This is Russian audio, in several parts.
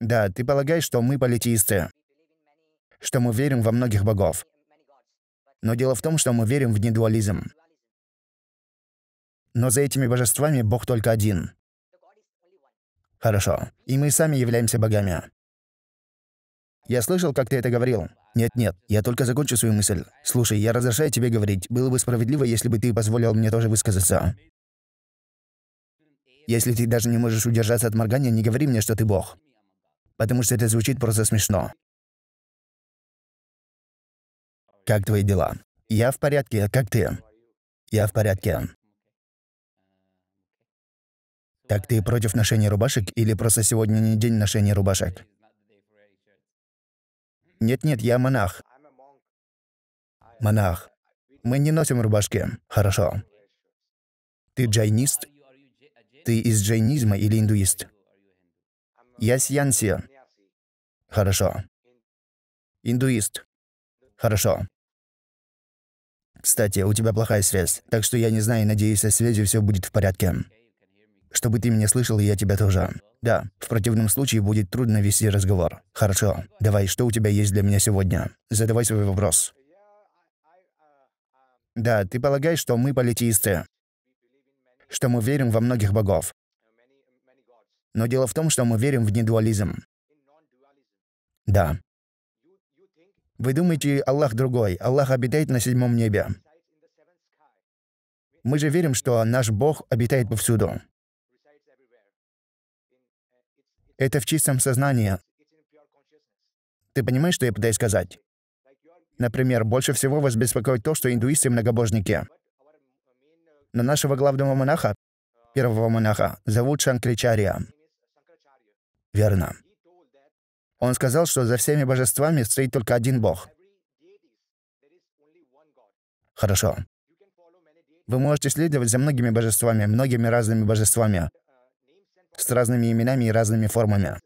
Да, ты полагаешь, что мы политеисты, что мы верим во многих богов. Но дело в том, что мы верим в недуализм. Но за этими божествами Бог только один. Хорошо. И мы сами являемся богами. Я слышал, как ты это говорил. Нет-нет, я только закончу свою мысль. Слушай, я разрешаю тебе говорить. Было бы справедливо, если бы ты позволил мне тоже высказаться. Если ты даже не можешь удержаться от моргания, не говори мне, что ты бог потому что это звучит просто смешно. Как твои дела? Я в порядке, как ты? Я в порядке. Так ты против ношения рубашек или просто сегодня не день ношения рубашек? Нет-нет, я монах. Монах. Мы не носим рубашки. Хорошо. Ты джайнист? Ты из джайнизма или индуист? Янси. Хорошо. Индуист. Хорошо. Кстати, у тебя плохая связь, так что я не знаю и надеюсь, со связью все будет в порядке. Чтобы ты меня слышал, и я тебя тоже. Да, в противном случае будет трудно вести разговор. Хорошо. Давай, что у тебя есть для меня сегодня? Задавай свой вопрос. Да, ты полагаешь, что мы политеисты, что мы верим во многих богов, но дело в том, что мы верим в недуализм. Да. Вы думаете, Аллах другой, Аллах обитает на седьмом небе. Мы же верим, что наш Бог обитает повсюду. Это в чистом сознании. Ты понимаешь, что я пытаюсь сказать? Например, больше всего вас беспокоит то, что индуисты — многобожники. Но нашего главного монаха, первого монаха, зовут Шанкричария. Верно. Он сказал, что за всеми божествами стоит только один бог. Хорошо. Вы можете следовать за многими божествами, многими разными божествами, с разными именами и разными формами.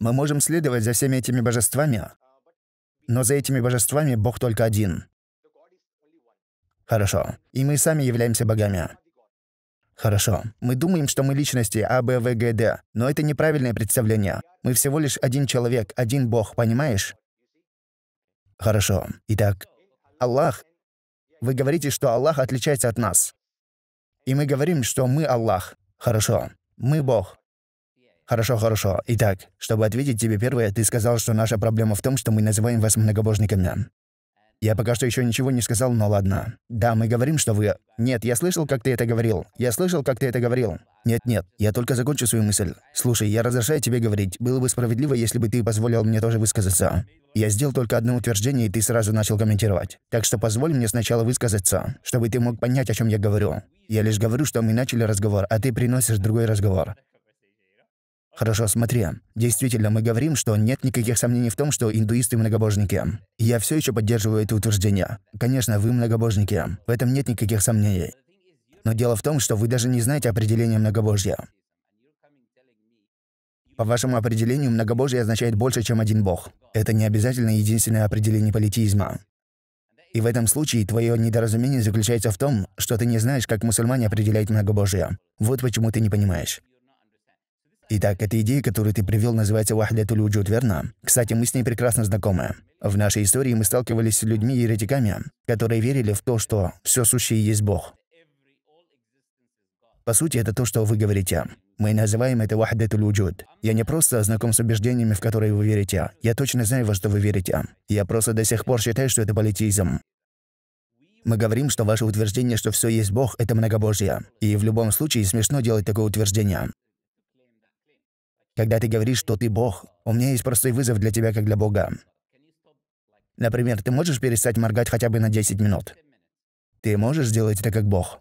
Мы можем следовать за всеми этими божествами, но за этими божествами Бог только один. Хорошо. И мы сами являемся богами. Хорошо. Мы думаем, что мы личности А, Б, В, Г, Д, но это неправильное представление. Мы всего лишь один человек, один Бог, понимаешь? Хорошо. Итак, Аллах. Вы говорите, что Аллах отличается от нас. И мы говорим, что мы Аллах. Хорошо. Мы Бог. Хорошо, хорошо. Итак, чтобы ответить тебе первое, ты сказал, что наша проблема в том, что мы называем вас многобожниками. Я пока что еще ничего не сказал, но ладно. Да, мы говорим, что вы... Нет, я слышал, как ты это говорил. Я слышал, как ты это говорил. Нет-нет, я только закончу свою мысль. Слушай, я разрешаю тебе говорить. Было бы справедливо, если бы ты позволил мне тоже высказаться. Я сделал только одно утверждение, и ты сразу начал комментировать. Так что позволь мне сначала высказаться, чтобы ты мог понять, о чем я говорю. Я лишь говорю, что мы начали разговор, а ты приносишь другой разговор. «Хорошо, смотри. Действительно, мы говорим, что нет никаких сомнений в том, что индуисты – многобожники. Я все еще поддерживаю это утверждение. Конечно, вы многобожники. В этом нет никаких сомнений. Но дело в том, что вы даже не знаете определения многобожья. По вашему определению, многобожие означает больше, чем один бог. Это не обязательно единственное определение политеизма. И в этом случае твое недоразумение заключается в том, что ты не знаешь, как мусульмане определяют многобожие. Вот почему ты не понимаешь. Итак, эта идея, которую ты привел, называется «Вахдатуль Уджуд», верно? Кстати, мы с ней прекрасно знакомы. В нашей истории мы сталкивались с людьми-еретиками, которые верили в то, что все сущее есть Бог. По сути, это то, что вы говорите. Мы называем это «Вахдатуль Уджуд». Я не просто знаком с убеждениями, в которые вы верите. Я точно знаю, во что вы верите. Я просто до сих пор считаю, что это политизм. Мы говорим, что ваше утверждение, что все есть Бог, это многобожье. И в любом случае смешно делать такое утверждение. Когда ты говоришь, что ты Бог, у меня есть простой вызов для тебя, как для Бога. Например, ты можешь перестать моргать хотя бы на 10 минут? Ты можешь сделать это как Бог?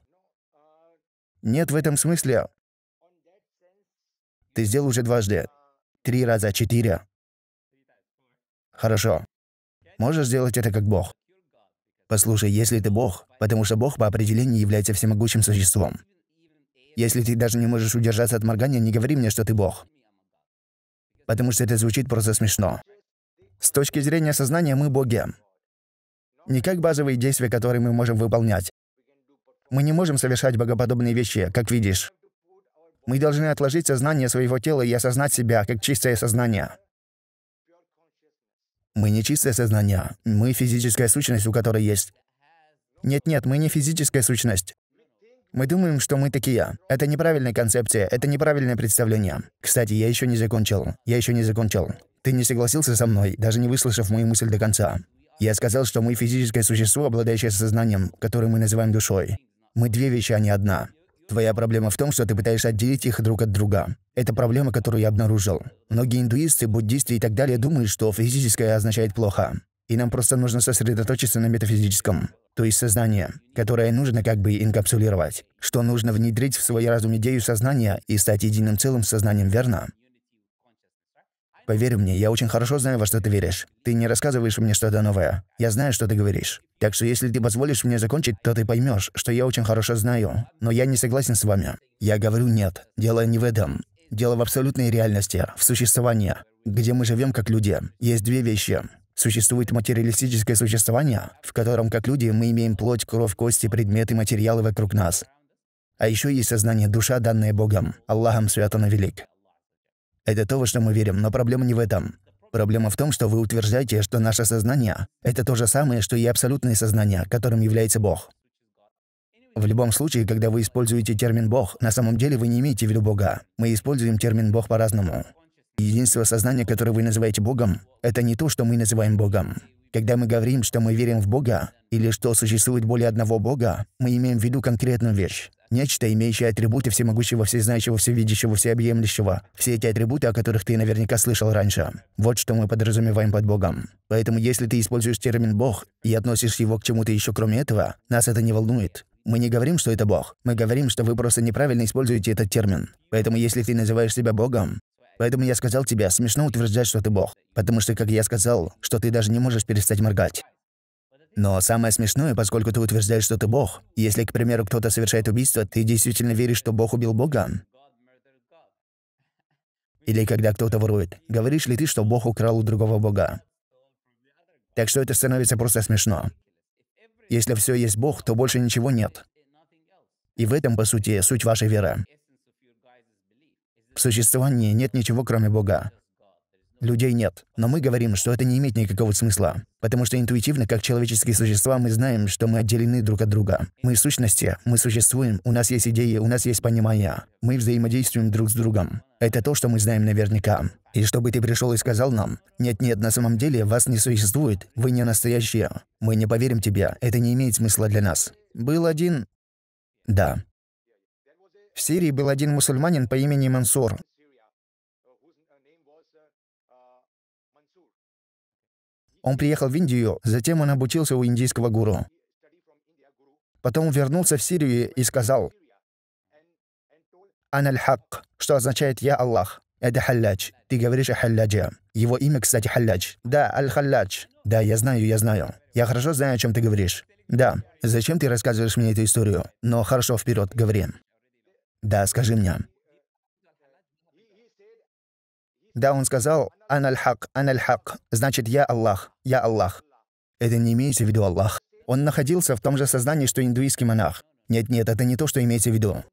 Нет, в этом смысле. Ты сделал уже дважды. Три раза, четыре. Хорошо. Можешь сделать это как Бог. Послушай, если ты Бог, потому что Бог по определению является всемогущим существом. Если ты даже не можешь удержаться от моргания, не говори мне, что ты Бог потому что это звучит просто смешно. С точки зрения сознания мы боги. Не как базовые действия, которые мы можем выполнять. Мы не можем совершать богоподобные вещи, как видишь. Мы должны отложить сознание своего тела и осознать себя как чистое сознание. Мы не чистое сознание, мы физическая сущность, у которой есть. Нет-нет, мы не физическая сущность. Мы думаем, что мы такие. Это неправильная концепция, это неправильное представление. Кстати, я еще не закончил. Я еще не закончил. Ты не согласился со мной, даже не выслушав мою мысль до конца. Я сказал, что мы физическое существо, обладающее сознанием, которое мы называем душой. Мы две вещи, а не одна. Твоя проблема в том, что ты пытаешься отделить их друг от друга. Это проблема, которую я обнаружил. Многие индуисты, буддисты и так далее думают, что физическое означает плохо. И нам просто нужно сосредоточиться на метафизическом то есть сознание, которое нужно как бы инкапсулировать, что нужно внедрить в свой разум идею сознания и стать единым целым с сознанием, верно? Поверь мне, я очень хорошо знаю, во что ты веришь. Ты не рассказываешь мне что-то новое. Я знаю, что ты говоришь. Так что если ты позволишь мне закончить, то ты поймешь, что я очень хорошо знаю. Но я не согласен с вами. Я говорю «нет». Дело не в этом. Дело в абсолютной реальности, в существовании, где мы живем как люди. Есть две вещи. Существует материалистическое существование, в котором, как люди, мы имеем плоть, кровь, кости, предметы, материалы вокруг нас. А еще есть сознание, душа, данная Богом, Аллахом свят он и велик. Это то, во что мы верим, но проблема не в этом. Проблема в том, что вы утверждаете, что наше сознание — это то же самое, что и абсолютное сознание, которым является Бог. В любом случае, когда вы используете термин «бог», на самом деле вы не имеете в виду Бога. Мы используем термин «бог» по-разному. Единство сознания, которое вы называете Богом, это не то, что мы называем Богом. Когда мы говорим, что мы верим в Бога, или что существует более одного Бога, мы имеем в виду конкретную вещь. Нечто, имеющее атрибуты всемогущего, всезнающего, всевидящего, всеобъемлющего. Все эти атрибуты, о которых ты наверняка слышал раньше. Вот что мы подразумеваем под Богом. Поэтому если ты используешь термин «Бог» и относишь его к чему-то еще кроме этого, нас это не волнует. Мы не говорим, что это Бог. Мы говорим, что вы просто неправильно используете этот термин. Поэтому если ты называешь себя Богом, Поэтому я сказал тебе, смешно утверждать, что ты бог. Потому что, как я сказал, что ты даже не можешь перестать моргать. Но самое смешное, поскольку ты утверждаешь, что ты бог, если, к примеру, кто-то совершает убийство, ты действительно веришь, что бог убил бога? Или когда кто-то ворует, говоришь ли ты, что бог украл у другого бога? Так что это становится просто смешно. Если все есть бог, то больше ничего нет. И в этом, по сути, суть вашей веры. В существовании нет ничего, кроме Бога. Людей нет, но мы говорим, что это не имеет никакого смысла, потому что интуитивно, как человеческие существа, мы знаем, что мы отделены друг от друга. Мы сущности, мы существуем, у нас есть идеи, у нас есть понимание. Мы взаимодействуем друг с другом. Это то, что мы знаем наверняка. И чтобы ты пришел и сказал нам, «Нет-нет, на самом деле вас не существует, вы не настоящие, мы не поверим тебе, это не имеет смысла для нас». Был один... Да, в Сирии был один мусульманин по имени Мансур. Он приехал в Индию, затем он обучился у индийского гуру. Потом вернулся в Сирию и сказал «Аналь-Хак», что означает «Я Аллах». Это Халладж. Ты говоришь о Халладже. Его имя, кстати, Халладж. Да, Аль-Халладж. Да, я знаю, я знаю. Я хорошо знаю, о чем ты говоришь. Да. Зачем ты рассказываешь мне эту историю? Но хорошо, вперед, говори. Да, скажи мне. Да, он сказал, «Аналь-хак, аналь-хак», значит, «Я Аллах, я Аллах». Это не имеется в виду Аллах. Он находился в том же сознании, что индуистский монах. Нет-нет, это не то, что имеется в виду.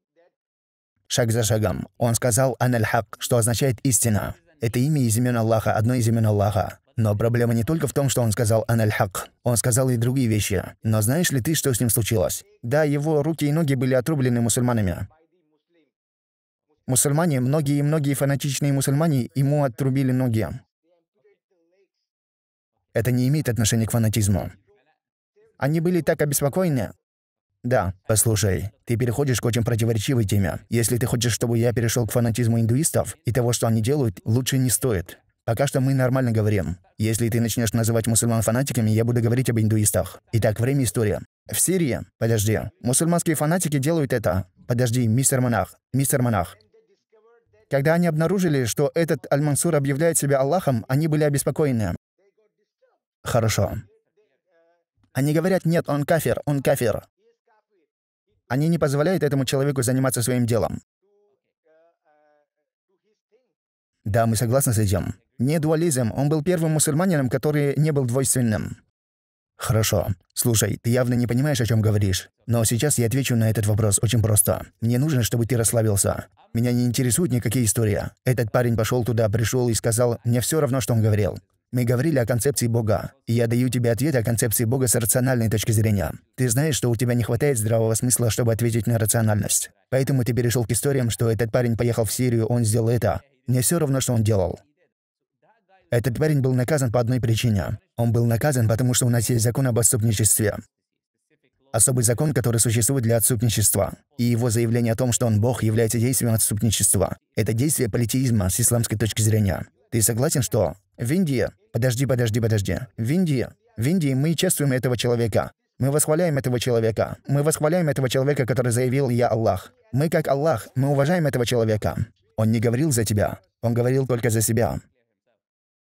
Шаг за шагом. Он сказал «Аналь-Хак», что означает «истина». Это имя из имен Аллаха, одно из имен Аллаха. Но проблема не только в том, что он сказал «Аналь-Хак». Он сказал и другие вещи. Но знаешь ли ты, что с ним случилось? Да, его руки и ноги были отрублены мусульманами. Мусульмане, многие-многие и фанатичные мусульмане ему отрубили ноги. Это не имеет отношения к фанатизму. Они были так обеспокоены. Да, послушай, ты переходишь к очень противоречивой теме. Если ты хочешь, чтобы я перешел к фанатизму индуистов и того, что они делают, лучше не стоит. Пока что мы нормально говорим. Если ты начнешь называть мусульман фанатиками, я буду говорить об индуистах. Итак, время истории. В Сирии, подожди, мусульманские фанатики делают это. Подожди, мистер Монах, мистер Монах, когда они обнаружили, что этот Аль-Мансур объявляет себя Аллахом, они были обеспокоены. Хорошо. Они говорят, нет, он кафир, он кафир. Они не позволяют этому человеку заниматься своим делом. Да, мы согласны с этим. Не дуализм. Он был первым мусульманином, который не был двойственным. «Хорошо. Слушай, ты явно не понимаешь, о чем говоришь. Но сейчас я отвечу на этот вопрос очень просто. Мне нужно, чтобы ты расслабился. Меня не интересуют никакие истории. Этот парень пошел туда, пришел и сказал, мне все равно, что он говорил. Мы говорили о концепции Бога, и я даю тебе ответ о концепции Бога с рациональной точки зрения. Ты знаешь, что у тебя не хватает здравого смысла, чтобы ответить на рациональность. Поэтому ты перешел к историям, что этот парень поехал в Сирию, он сделал это. Мне все равно, что он делал. Этот парень был наказан по одной причине. Он был наказан, потому что у нас есть закон об отступничестве. Особый закон, который существует для отступничества. И его заявление о том, что он бог, является действием отступничества. Это действие политеизма с исламской точки зрения. Ты согласен, что в Индии... Подожди, подожди, подожди. В Индии... В Индии мы чествуем этого человека. Мы восхваляем этого человека. Мы восхваляем этого человека, который заявил «Я Аллах». Мы, как Аллах, мы уважаем этого человека. Он не говорил за тебя. Он говорил только за себя.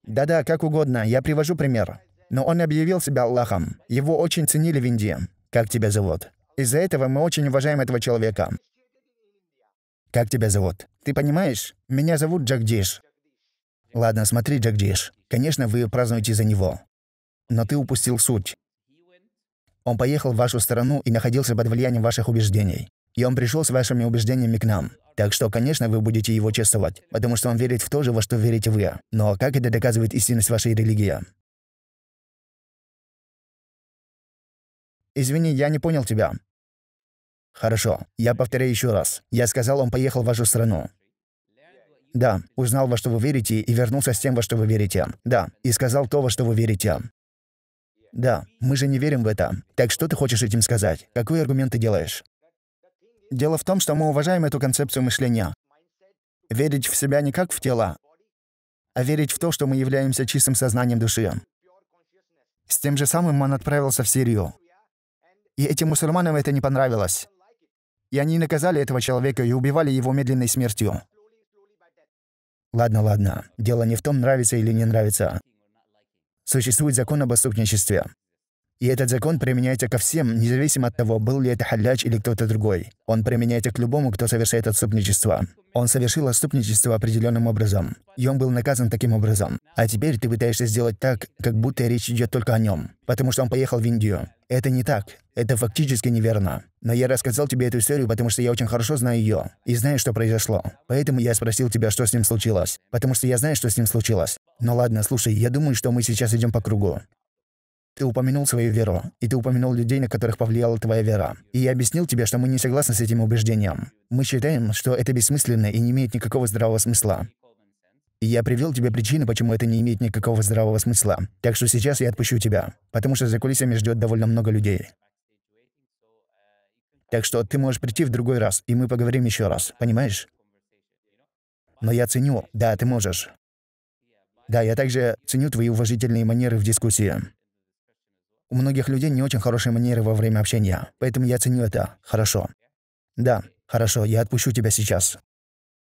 Да-да, как угодно, я привожу пример. Но он объявил себя Аллахом. Его очень ценили в Индии. Как тебя зовут? Из-за этого мы очень уважаем этого человека. Как тебя зовут? Ты понимаешь? Меня зовут Джагдиш. Ладно, смотри, Джагдиш. Конечно, вы празднуете за него. Но ты упустил суть. Он поехал в вашу страну и находился под влиянием ваших убеждений. И он пришел с вашими убеждениями к нам. Так что, конечно, вы будете его чествовать, потому что он верит в то же, во что верите вы. Но как это доказывает истинность вашей религии? Извини, я не понял тебя. Хорошо, я повторяю еще раз. Я сказал, он поехал в вашу страну. Да, узнал, во что вы верите, и вернулся с тем, во что вы верите. Да, и сказал то, во что вы верите. Да, мы же не верим в это. Так что ты хочешь этим сказать? Какой аргумент ты делаешь? Дело в том, что мы уважаем эту концепцию мышления. Верить в себя не как в тело, а верить в то, что мы являемся чистым сознанием души. С тем же самым он отправился в Сирию. И этим мусульманам это не понравилось. И они наказали этого человека и убивали его медленной смертью. Ладно, ладно. Дело не в том, нравится или не нравится. Существует закон об отступничестве. И этот закон применяется ко всем, независимо от того, был ли это халяч или кто-то другой. Он применяется к любому, кто совершает отступничество. Он совершил отступничество определенным образом, и он был наказан таким образом. А теперь ты пытаешься сделать так, как будто речь идет только о нем, потому что он поехал в Индию. Это не так. Это фактически неверно. Но я рассказал тебе эту историю, потому что я очень хорошо знаю ее и знаю, что произошло. Поэтому я спросил тебя, что с ним случилось, потому что я знаю, что с ним случилось. Но ну ладно, слушай, я думаю, что мы сейчас идем по кругу. Ты упомянул свою веру, и ты упомянул людей, на которых повлияла твоя вера. И я объяснил тебе, что мы не согласны с этим убеждением. Мы считаем, что это бессмысленно и не имеет никакого здравого смысла. И я привел тебе причины, почему это не имеет никакого здравого смысла. Так что сейчас я отпущу тебя, потому что за кулисами ждет довольно много людей. Так что ты можешь прийти в другой раз, и мы поговорим еще раз, понимаешь? Но я ценю. Да, ты можешь. Да, я также ценю твои уважительные манеры в дискуссии. У многих людей не очень хорошие манеры во время общения, поэтому я ценю это. Хорошо. Да, хорошо, я отпущу тебя сейчас.